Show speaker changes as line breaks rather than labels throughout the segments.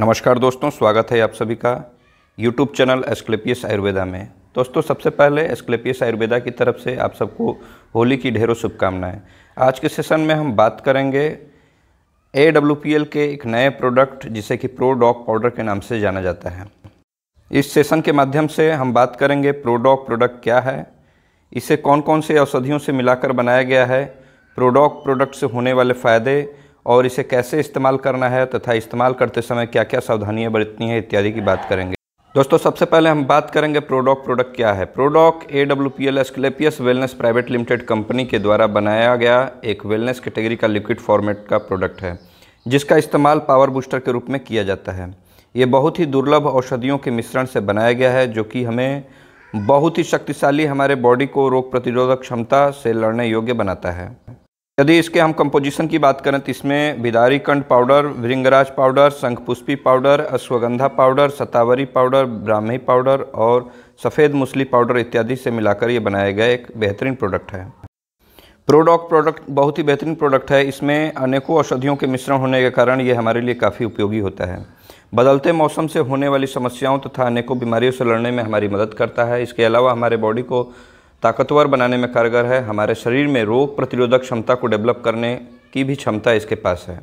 नमस्कार दोस्तों स्वागत है आप सभी का यूट्यूब चैनल एस्क्लेपियस आयुर्वेदा में दोस्तों सबसे पहले एस्क्लेपियस आयुर्वेदा की तरफ से आप सबको होली की ढेरों शुभकामनाएं आज के सेशन में हम बात करेंगे ए के एक नए प्रोडक्ट जिसे कि प्रोडॉक पाउडर के नाम से जाना जाता है इस सेशन के माध्यम से हम बात करेंगे प्रोडॉक प्रोडक्ट क्या है इसे कौन कौन से औषधियों से मिलाकर बनाया गया है प्रोडॉक प्रोडक्ट से होने वाले फ़ायदे और इसे कैसे इस्तेमाल करना है तथा इस्तेमाल करते समय क्या क्या सावधानियाँ बरतनी है इत्यादि की बात करेंगे दोस्तों सबसे पहले हम बात करेंगे प्रोडॉक प्रोडक्ट क्या है Prodoc A W P L Asclepius wellness private limited company के द्वारा बनाया गया एक वेलनेस कैटेगरी का लिक्विड फॉर्मेट का प्रोडक्ट है जिसका इस्तेमाल पावर बूस्टर के रूप में किया जाता है ये बहुत ही दुर्लभ औषधियों के मिश्रण से बनाया गया है जो कि हमें बहुत ही शक्तिशाली हमारे बॉडी को रोग प्रतिरोधक क्षमता से लड़ने योग्य बनाता है यदि इसके हम कंपोजिशन की बात करें तो इसमें कंड पाउडर वृंगराज पाउडर शंखपुष्पी पाउडर अश्वगंधा पाउडर सतावरी पाउडर ब्राह्मी पाउडर और सफ़ेद मुसली पाउडर इत्यादि से मिलाकर ये बनाया गया एक बेहतरीन प्रोडक्ट है प्रोडॉक प्रोडक्ट बहुत ही बेहतरीन प्रोडक्ट है इसमें अनेकों औषधियों के मिश्रण होने के कारण ये हमारे लिए काफ़ी उपयोगी होता है बदलते मौसम से होने वाली समस्याओं तथा तो अनेकों बीमारियों से लड़ने में हमारी मदद करता है इसके अलावा हमारे बॉडी को ताकतवर बनाने में कारगर है हमारे शरीर में रोग प्रतिरोधक क्षमता को डेवलप करने की भी क्षमता इसके पास है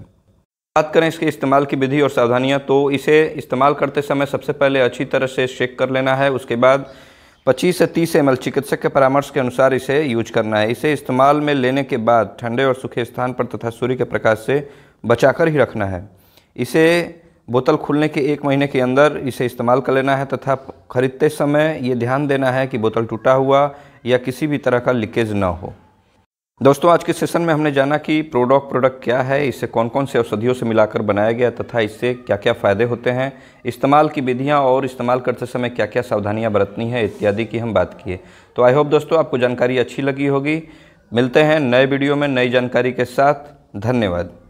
बात करें इसके इस्तेमाल की विधि और सावधानियाँ तो इसे इस्तेमाल करते समय सबसे पहले अच्छी तरह से शेक कर लेना है उसके बाद 25 से 30 एम चिकित्सक के परामर्श के अनुसार इसे यूज करना है इसे इस्तेमाल में लेने के बाद ठंडे और सूखे स्थान पर तथा सूर्य के प्रकाश से बचाकर ही रखना है इसे बोतल खुलने के एक महीने के अंदर इसे इस्तेमाल कर लेना है तथा खरीदते समय ये ध्यान देना है कि बोतल टूटा हुआ या किसी भी तरह का लीकेज ना हो दोस्तों आज के सेशन में हमने जाना कि प्रोडॉक प्रोडक्ट क्या है इसे कौन कौन से औषधियों से मिलाकर बनाया गया तथा इससे क्या क्या फ़ायदे होते हैं इस्तेमाल की विधियां और इस्तेमाल करते समय क्या क्या सावधानियां बरतनी है इत्यादि की हम बात किए तो आई होप दोस्तों आपको जानकारी अच्छी लगी होगी मिलते हैं नए वीडियो में नई जानकारी के साथ धन्यवाद